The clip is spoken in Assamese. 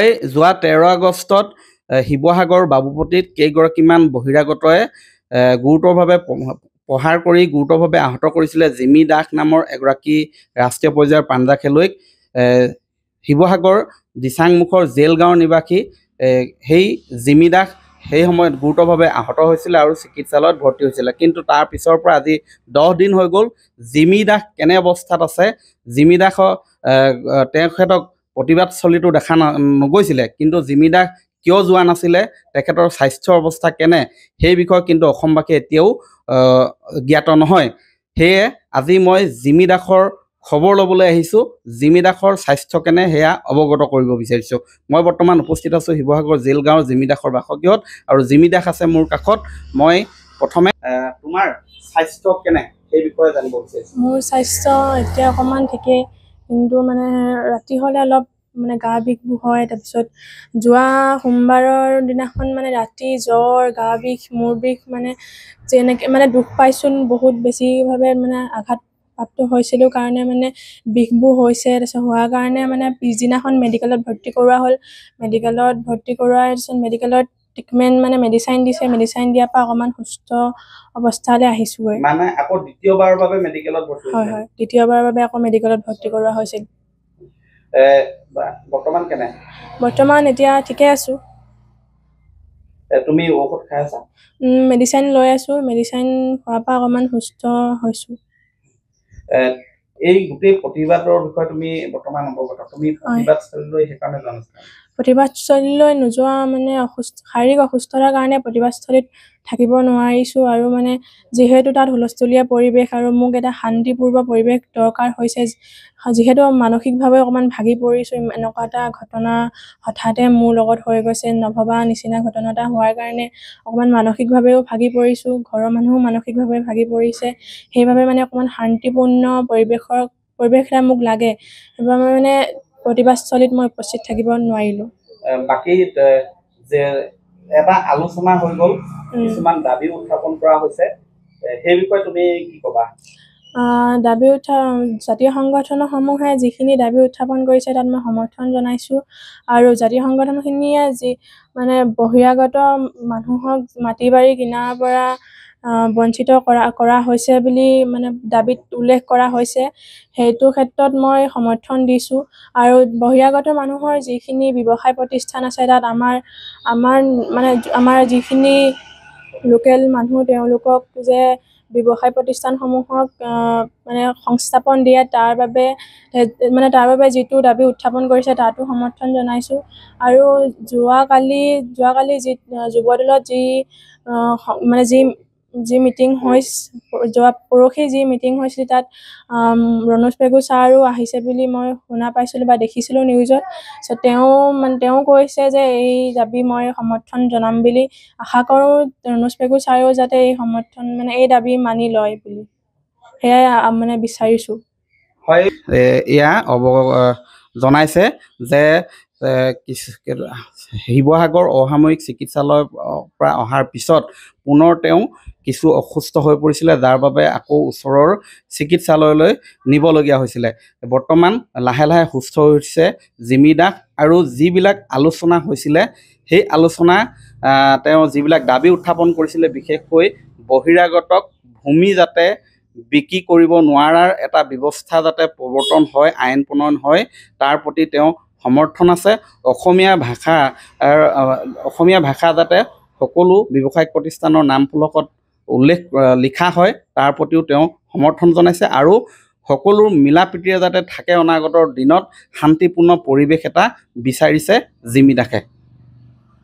এই যোৱা তেৰ আগষ্টত শিৱসাগৰ বাবুপতিত কেইগৰাকীমান বহিৰাগতয়ে গুৰুতৰভাৱে প্ৰহাৰ কৰি গুৰুতৰভাৱে আহত কৰিছিলে জিমি দাস নামৰ এগৰাকী ৰাষ্ট্ৰীয় পৰ্যায়ৰ পাঞ্জা খেলুৱৈক শিৱসাগৰ দিচাংমুখৰ জেল গাঁৱৰ নিবাসী সেই জিমি দাস সেই সময়ত গুৰুতৰভাৱে আহত হৈছিলে আৰু চিকিৎসালয়ত ভৰ্তি হৈছিলে কিন্তু তাৰ পিছৰ পৰা আজি দহ দিন হৈ গ'ল জিমি দাস কেনে অৱস্থাত আছে জিমি দাসৰ তেখেতক প্ৰতিবাদস্থলীটো দেখা নগৈছিলে কিন্তু জিমি দাস কিয় যোৱা নাছিলে তেখেতৰ স্বাস্থ্য অৱস্থা কেনে সেই বিষয়ে কিন্তু অসমবাসী এতিয়াও জ্ঞাত নহয় সেয়ে আজি মই জিমি দাসৰ খবৰ ল'বলৈ আহিছোঁ দাসৰ স্বাস্থ্য কেনে সেয়া অৱগত কৰিব বিচাৰিছোঁ মই বৰ্তমান উপস্থিত আছোঁ শিৱসাগৰ জিমি দাসৰ বাসগৃহত আৰু জিমি দাস আছে মোৰ কাষত মই প্ৰথমে তোমাৰ স্বাস্থ্য কেনে সেই বিষয়ে জানিব বিচাৰিছোঁ মোৰ স্বাস্থ্য এতিয়া অকণমান ঠিকেই কিন্তু মানে ৰাতি হ'লে অলপ মানে গা বিষবোৰ হয় তাৰপিছত যোৱা সোমবাৰৰ দিনাখন মানে ৰাতি জ্বৰ গা বিষ মূৰ বিষ মানে যেনেকৈ মানে দুখ পাইছোঁ বহুত বেছিভাৱে মানে আঘাতপ্ৰাপ্ত হৈছিলোঁ কাৰণে মানে বিষবোৰ হৈছে তাৰপিছত হোৱাৰ কাৰণে মানে পিছদিনাখন মেডিকেলত ভৰ্তি কৰোৱা হ'ল মেডিকেলত ভৰ্তি কৰোৱাৰ পিছত মেডিকেলত ট্ৰিটমেণ্ট মানে মেডিচাইন দিছে মেডিচাইন দিয়াৰ পৰা অকণমান সুস্থ অৱস্থালৈ আহিছোঁ হয় হয় দ্বিতীয়বাৰৰ বাবে আকৌ মেডিকেলত ভৰ্তি কৰোৱা হৈছিল বৰ্তমান এতিয়া ঠিকে আছোঁ তুমি ঔষধ খাই আছা মেডিচাইন লৈ আছোঁ মেডিচাইন খোৱাৰ পৰা অকণমান সুস্থ হৈছোঁ এই গোটেই প্ৰতিবাদৰ বিষয়ে তুমি বৰ্তমান অৱগত তুমি প্ৰতিবাদ স্থলীলৈ সেইকাৰণে জনাইছা প্ৰতিভাস্থলীলৈ নোযোৱা মানে অসুস্থ শাৰীৰিক অসুস্থতাৰ কাৰণে প্ৰতিভাস্থলীত থাকিব নোৱাৰিছোঁ আৰু মানে যিহেতু তাত হুলস্থুলীয়া পৰিৱেশ আৰু মোক এটা শান্তিপূৰ্ব পৰিৱেশ দৰকাৰ হৈছে যিহেতু মানসিকভাৱে অকণমান ভাগি পৰিছোঁ এনেকুৱা এটা ঘটনা হঠাতে মোৰ লগত হৈ গৈছে নভবা নিচিনা ঘটনা এটা হোৱাৰ কাৰণে অকণমান মানসিকভাৱেও ভাগি পৰিছোঁ ঘৰৰ মানুহো মানসিকভাৱে ভাগি পৰিছে সেইবাবে মানে অকণমান শান্তিপূৰ্ণ পৰিৱেশৰ পৰিৱেশ এটা মোক লাগে সেইবাবে মানে প্ৰতিবাদস্থলীত মই উপস্থিত থাকিব নোৱাৰিলোঁ বাকী যে এটা আলোচনা হৈ গ'ল কিছুমান দাবী উত্থাপন কৰা হৈছে সেই বিষয়ে তুমি কি ক'বা দাবী উঠ জাতীয় সংগঠনসমূহে যিখিনি দাবী উত্থাপন কৰিছে তাত মই সমৰ্থন জনাইছোঁ আৰু জাতীয় সংগঠনখিনিয়ে যি মানে বহিৰাগত মানুহক মাটি বাৰী কিনাৰ পৰা বঞ্চিত কৰা কৰা হৈছে বুলি মানে দাবীত উল্লেখ কৰা হৈছে সেইটো ক্ষেত্ৰত মই সমৰ্থন দিছোঁ আৰু বহিৰাগত মানুহৰ যিখিনি ব্যৱসায় প্ৰতিষ্ঠান আছে তাত আমাৰ আমাৰ মানে আমাৰ যিখিনি লোকেল মানুহ তেওঁলোকক যে ব্যৱসায় প্ৰতিষ্ঠানসমূহক মানে সংস্থাপন দিয়ে তাৰ বাবে মানে তাৰ বাবে যিটো দাবী উত্থাপন কৰিছে তাতো সমৰ্থন জনাইছোঁ আৰু যোৱাকালি যোৱাকালি যি যুৱদলত যি মানে যি যি মিটিং হৈ যোৱা পৰহি যি মিটিং হৈছিল তাত ৰণোজ পেগু ছাৰো আহিছে বুলি মই শুনা পাইছিলোঁ বা দেখিছিলোঁ নিউজত চ' তেওঁ মানে তেওঁ কৈছে যে এই দাবী মই সমৰ্থন জনাম বুলি আশা কৰোঁ ৰণোজ পেগু ছাৰেও যাতে এই সমৰ্থন মানে এই দাবী মানি লয় বুলি সেয়াই মানে বিচাৰিছোঁ হয় এয়া অৱ জনাইছে যে শিৱসাগৰ অসামৰিক চিকিৎসালয়ৰ পৰা অহাৰ পিছত পুনৰ তেওঁ কিছু অসুস্থ হৈ পৰিছিলে যাৰ বাবে আকৌ ওচৰৰ চিকিৎসালয়লৈ নিবলগীয়া হৈছিলে বৰ্তমান লাহে লাহে সুস্থ হৈছে জিমি দাস আৰু যিবিলাক আলোচনা হৈছিলে সেই আলোচনা তেওঁ যিবিলাক দাবী উত্থাপন কৰিছিলে বিশেষকৈ বহিৰাগতক ভূমি যাতে বিক্ৰী কৰিব নোৱাৰাৰ এটা ব্যৱস্থা যাতে প্ৰৱৰ্তন হয় আইন প্ৰণয়ন হয় তাৰ প্ৰতি তেওঁ সমৰ্থন আছে অসমীয়া ভাষা অসমীয়া ভাষা যাতে সকলো ব্যৱসায়িক প্ৰতিষ্ঠানৰ নাম ফলকত উল্লেখ লিখা হয় তাৰ প্ৰতিও তেওঁ সমৰ্থন জনাইছে আৰু সকলো মিলা প্ৰীতিৰে যাতে থাকে অনাগত দিনত শান্তিপূৰ্ণ পৰিৱেশ এটা বিচাৰিছে জিমি দাসে